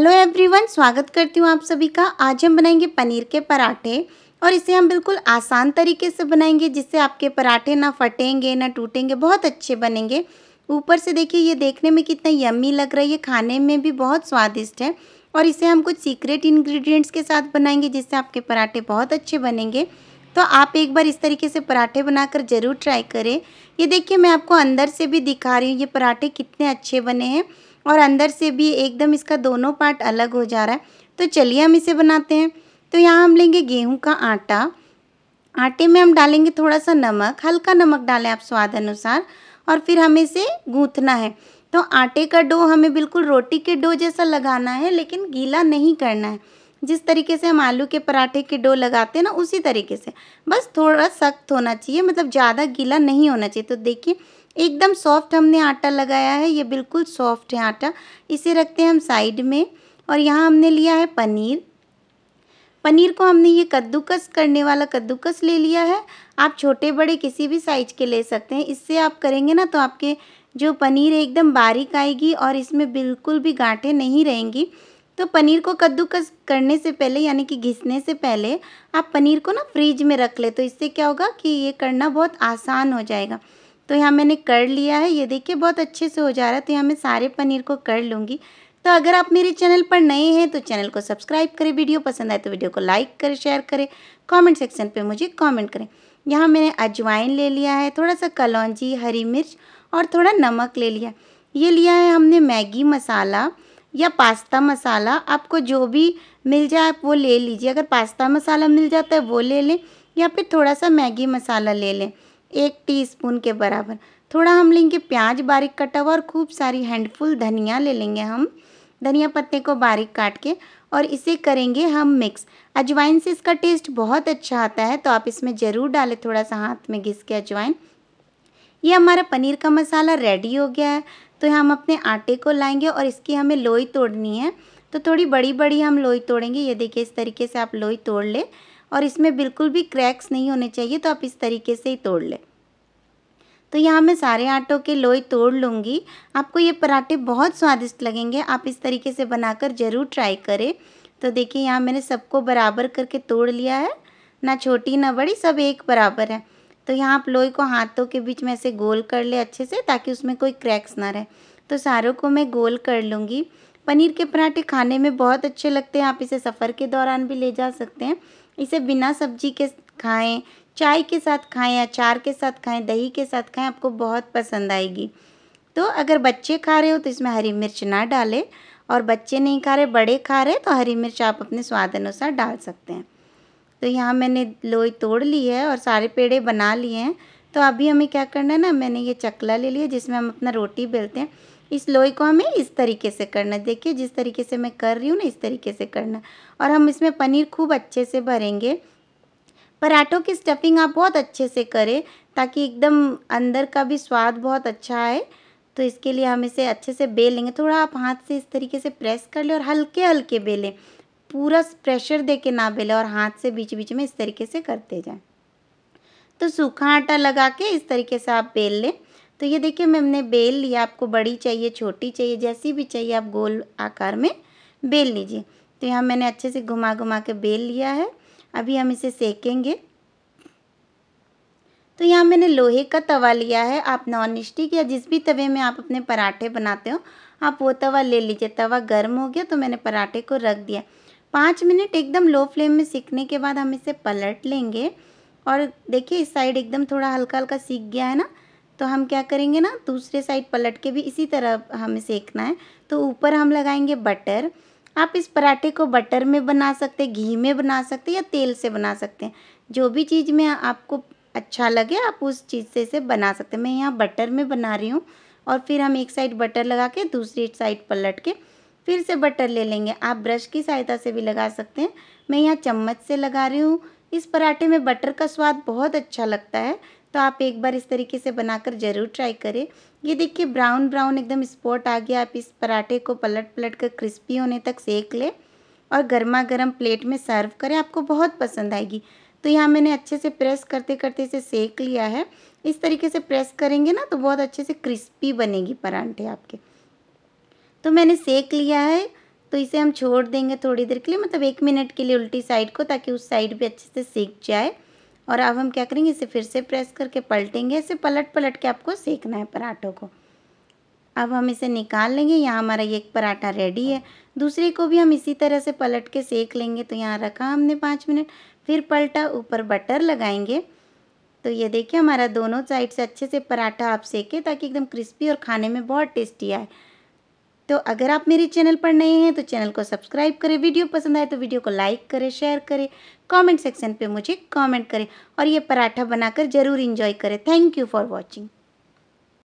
hello everyone स्वागत करती हूँ आप सभी का आज हम बनाएंगे पनीर के पराठे और इसे हम बिल्कुल आसान तरीके से बनाएंगे जिससे आपके पराठे ना फटेंगे ना टूटेंगे बहुत अच्छे बनेंगे ऊपर से देखिए ये देखने में कितना यम्मी लग रहा है ये खाने में भी बहुत स्वादिष्ट है और इसे हम कुछ सीक्रेट इन्ग्रीडियंट्स के साथ बनाएंगे जिससे आपके पराठे बहुत अच्छे बनेंगे तो आप एक बार इस तरीके से पराठे बनाकर ज़रूर ट्राई करें ये देखिए मैं आपको अंदर से भी दिखा रही हूँ ये पराठे कितने अच्छे बने हैं और अंदर से भी एकदम इसका दोनों पार्ट अलग हो जा रहा है तो चलिए हम इसे बनाते हैं तो यहाँ हम लेंगे गेहूँ का आटा आटे में हम डालेंगे थोड़ा सा नमक हल्का नमक डालें आप स्वाद अनुसार और फिर हमें इसे गूँथना है तो आटे का डो हमें बिल्कुल रोटी के डो जैसा लगाना है लेकिन गीला नहीं करना है जिस तरीके से हम आलू के पराठे के डो लगाते हैं ना उसी तरीके से बस थोड़ा सख्त होना चाहिए मतलब ज़्यादा गीला नहीं होना चाहिए तो देखिए एकदम सॉफ्ट हमने आटा लगाया है ये बिल्कुल सॉफ्ट है आटा इसे रखते हैं हम साइड में और यहाँ हमने लिया है पनीर पनीर को हमने ये कद्दूकस करने वाला कद्दूकस ले लिया है आप छोटे बड़े किसी भी साइज के ले सकते हैं इससे आप करेंगे ना तो आपके जो पनीर है एकदम बारीक आएगी और इसमें बिल्कुल भी गांठे नहीं रहेंगी तो पनीर को कद्दूकस करने से पहले यानी कि घिसने से पहले आप पनीर को ना फ्रिज में रख ले तो इससे क्या होगा कि ये करना बहुत आसान हो जाएगा तो यहाँ मैंने कर लिया है ये देखिए बहुत अच्छे से हो जा रहा है तो यहाँ मैं सारे पनीर को कर लूँगी तो अगर आप मेरे चैनल पर नए हैं तो चैनल को सब्सक्राइब करें वीडियो पसंद आए तो वीडियो को लाइक करें शेयर करें कमेंट सेक्शन पे मुझे कमेंट करें यहाँ मैंने अजवाइन ले लिया है थोड़ा सा कलौजी हरी मिर्च और थोड़ा नमक ले लिया ये लिया है हमने मैगी मसाला या पास्ता मसाला आपको जो भी मिल जाए आप वो ले लीजिए अगर पास्ता मसाला मिल जाता है वो ले लें या फिर थोड़ा सा मैगी मसाला ले लें एक टीस्पून के बराबर थोड़ा हम लेंगे प्याज बारीक कटा हुआ और खूब सारी हैंडफुल धनिया ले लेंगे हम धनिया पत्ते को बारीक काट के और इसे करेंगे हम मिक्स अजवाइन से इसका टेस्ट बहुत अच्छा आता है तो आप इसमें ज़रूर डालें थोड़ा सा हाथ में घिस के अजवाइन ये हमारा पनीर का मसाला रेडी हो गया है तो हम अपने आटे को लाएंगे और इसकी हमें लोई तोड़नी है तो थोड़ी बड़ी बड़ी हम लोई तोड़ेंगे ये देखिए इस तरीके से आप लोई तोड़ ले और इसमें बिल्कुल भी क्रैक्स नहीं होने चाहिए तो आप इस तरीके से ही तोड़ लें तो यहाँ मैं सारे आटों के लोई तोड़ लूँगी आपको ये पराठे बहुत स्वादिष्ट लगेंगे आप इस तरीके से बनाकर ज़रूर ट्राई करें तो देखिए यहाँ मैंने सबको बराबर करके तोड़ लिया है ना छोटी ना बड़ी सब एक बराबर है तो यहाँ आप लोई को हाथों के बीच में ऐसे गोल कर ले अच्छे से ताकि उसमें कोई क्रैक्स ना रहे तो सारों को मैं गोल कर लूँगी पनीर के पराठे खाने में बहुत अच्छे लगते हैं आप इसे सफ़र के दौरान भी ले जा सकते हैं इसे बिना सब्जी के खाएं चाय के साथ खाएं अचार के साथ खाएं दही के साथ खाएं आपको बहुत पसंद आएगी तो अगर बच्चे खा रहे हो तो इसमें हरी मिर्च ना डालें और बच्चे नहीं खा रहे बड़े खा रहे तो हरी मिर्च आप अपने स्वाद अनुसार डाल सकते हैं तो यहाँ मैंने लोई तोड़ ली है और सारे पेड़े बना लिए हैं तो अभी हमें क्या करना है ना मैंने ये चकला ले लिया जिसमें हम अपना रोटी बेलते हैं इस लोई को हमें इस तरीके से करना देखिए जिस तरीके से मैं कर रही हूँ ना इस तरीके से करना और हम इसमें पनीर खूब अच्छे से भरेंगे पराठों की स्टफिंग आप बहुत अच्छे से करें ताकि एकदम अंदर का भी स्वाद बहुत अच्छा आए तो इसके लिए हम इसे अच्छे से बेल लेंगे थोड़ा आप हाथ से इस तरीके से प्रेस कर लें और हल्के हल्के बेलें पूरा प्रेशर दे के ना बेलें और हाथ से बीच बीच में इस तरीके से करते जाएँ तो सूखा आटा लगा के इस तरीके से आप बेल लें तो ये देखिए मैंने बेल लिया आपको बड़ी चाहिए छोटी चाहिए जैसी भी चाहिए आप गोल आकार में बेल लीजिए तो यहाँ मैंने अच्छे से घुमा घुमा के बेल लिया है अभी हम इसे सेकेंगे तो यहाँ मैंने लोहे का तवा लिया है आप नॉन स्टिक या जिस भी तवे में आप अपने पराठे बनाते हो आप वो तवा ले लीजिए तवा गर्म हो गया तो मैंने पराठे को रख दिया पाँच मिनट एकदम लो फ्लेम में सीखने के बाद हम इसे पलट लेंगे और देखिए इस साइड एकदम थोड़ा हल्का हल्का सीख गया है ना तो हम क्या करेंगे ना दूसरे साइड पलट के भी इसी तरह हमें सेकना है तो ऊपर हम लगाएंगे बटर आप इस पराठे को बटर में बना सकते घी में बना सकते या तेल से बना सकते हैं जो भी चीज़ में आपको अच्छा लगे आप उस चीज़ से इसे बना सकते हैं मैं यहाँ बटर में बना रही हूँ और फिर हम एक साइड बटर लगा के दूसरी साइड पलट के फिर से बटर ले लेंगे आप ब्रश की सहायता से भी लगा सकते हैं मैं यहाँ चम्मच से लगा रही हूँ इस पराठे में बटर का स्वाद बहुत अच्छा लगता है तो आप एक बार इस तरीके से बनाकर ज़रूर ट्राई करें ये देखिए ब्राउन ब्राउन एकदम स्पॉट आ गया आप इस पराठे को पलट पलट कर क्रिस्पी होने तक सेक लें और गर्मा गर्म प्लेट में सर्व करें आपको बहुत पसंद आएगी तो यहाँ मैंने अच्छे से प्रेस करते करते इसे सेक लिया है इस तरीके से प्रेस करेंगे ना तो बहुत अच्छे से क्रिस्पी बनेगी परांठे आपके तो मैंने सेक लिया है तो इसे हम छोड़ देंगे थोड़ी देर के लिए मतलब एक मिनट के लिए उल्टी साइड को ताकि उस साइड भी अच्छे से सेक जाए और अब हम क्या करेंगे इसे फिर से प्रेस करके पलटेंगे इसे पलट पलट के आपको सेकना है पराठों को अब हम इसे निकाल लेंगे यहाँ हमारा ये एक पराठा रेडी है दूसरे को भी हम इसी तरह से पलट के सेक लेंगे तो यहाँ रखा हमने पाँच मिनट फिर पलटा ऊपर बटर लगाएंगे तो ये देखिए हमारा दोनों साइड से अच्छे से पराठा आप सेकें ताकि एकदम क्रिस्पी और खाने में बहुत टेस्टी आए तो अगर आप मेरे चैनल पर नए हैं तो चैनल को सब्सक्राइब करें वीडियो पसंद आए तो वीडियो को लाइक करें शेयर करें कमेंट सेक्शन पे मुझे कमेंट करें और ये पराठा बनाकर ज़रूर इन्जॉय करें थैंक यू फॉर वॉचिंग